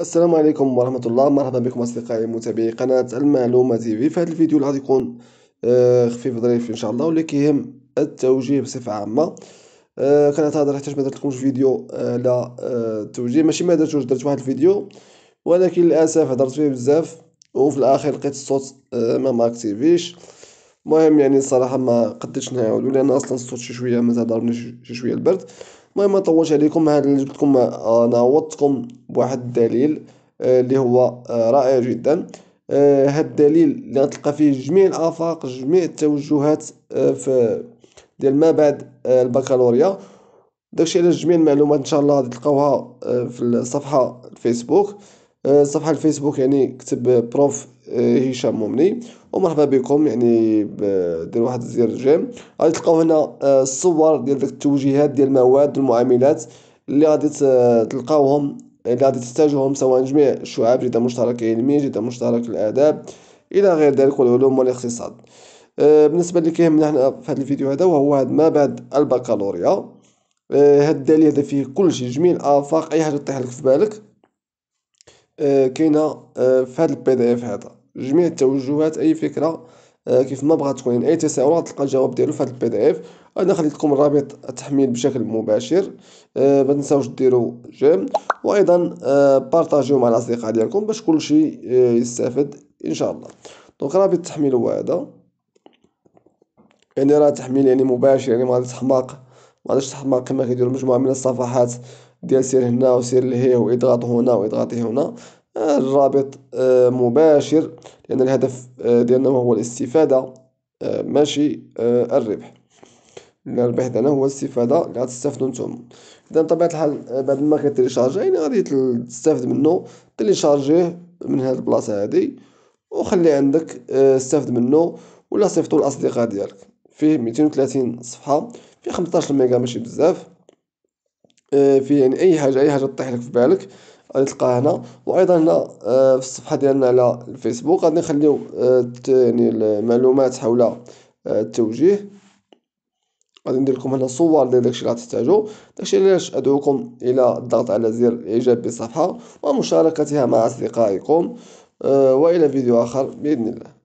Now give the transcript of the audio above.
السلام عليكم ورحمة الله مرحبا بكم أصدقائي متابعي قناة المعلومة تي في في هذا الفيديو اللي غادي يكون آه، خفيف ظريف إن شاء الله واللي كيهم التوجيه بصفة عامة آه، كانت هضر حتى ما درتلكمش فيديو على آه، التوجيه ماشي ما درتوش درت واحد الفيديو ولكن للأسف هدرت فيه بزاف وفي الأخير لقيت الصوت ما ماكتيفيش المهم يعني الصراحة ما قدرتش نعاودو لأن أصلا الصوت شي شوية ما ضربني شي شوية البرد المهم ما طولش عليكم هذا اللي جبتكم انا عوضتكم بواحد الدليل آه، اللي هو آه، رائع جدا هذا آه، الدليل اللي غتلقى فيه جميع الافاق جميع التوجهات في ديال ما بعد البكالوريا داكشي علاش جميع المعلومات ان شاء الله غادي تلقاوها في الصفحه الفيسبوك الصفحه الفيسبوك يعني كتب بروف هشام مومني ومرحبا بكم يعني دير واحد الزير جيم غادي تلقاو هنا الصور ديال داك التوجيهات ديال المواد والمعاملات اللي غادي تلقاوهم اللي غادي تحتاجهم سواء جميع الشعاب جدا مشترك علمي جدا مشترك الآداب إلى غير ذلك والعلوم والاقتصاد آه، بالنسبة اللي كيهمنا حنا في هذا الفيديو هذا وهو هذا ما بعد البكالوريا هاد آه، الدليل هذا فيه كل شيء جميع الآفاق أي حاجة تطيح لك في بالك آه، كاينة في هذا البي دي اف هذا جميع التوجهات أي فكرة آه، كيف ما بغاتكم يعني اي تساؤل غتلقى الجواب ديالو في هذا البي دي اف انا خليت لكم الرابط التحميل بشكل مباشر أه ما تنساوش ديروا جيم وايضا أه بارطاجيو مع الاصدقاء ديالكم باش كلشي آه، يستافد ان شاء الله دونك رابط التحميل هو هذا يعني راه تحميل يعني مباشر يعني ما غاديش تحماق ما غاديش تحماق كما كيديروا مجموعه من الصفحات ديال سير هنا وسير لهيه واضغط هنا واضغط هنا الرابط آه، مباشر لأن الهدف آه، ديالنا هو الاستفادة آه، ماشي الربح الربح ديالنا هو الاستفادة اللي غتستافدو نتوما إذا بطبيعة الحال بعد ما كتيليشارجي يعني غادي تستافد منه تيليشارجيه من هاد البلاصة هادي وخلي عندك استافد منه ولا صيفطو للاصدقاء ديالك فيه ميتين وتلاتين صفحة فيه خمسطاش ميجا ماشي بزاف فيه يعني أي حاجة أي حاجة طيح لك في بالك غادي تلقاها هنا وايضا هنا آه، في الصفحه ديالنا على الفيسبوك غادي نخليو آه، يعني المعلومات حول آه، التوجيه غادي ندير لكم هنا صور ديال داكشي اللي غتحتاجو داكشي علاش ادعوكم الى الضغط على زر الاعجاب بالصفحه ومشاركتها مع اصدقائكم والى فيديو اخر باذن الله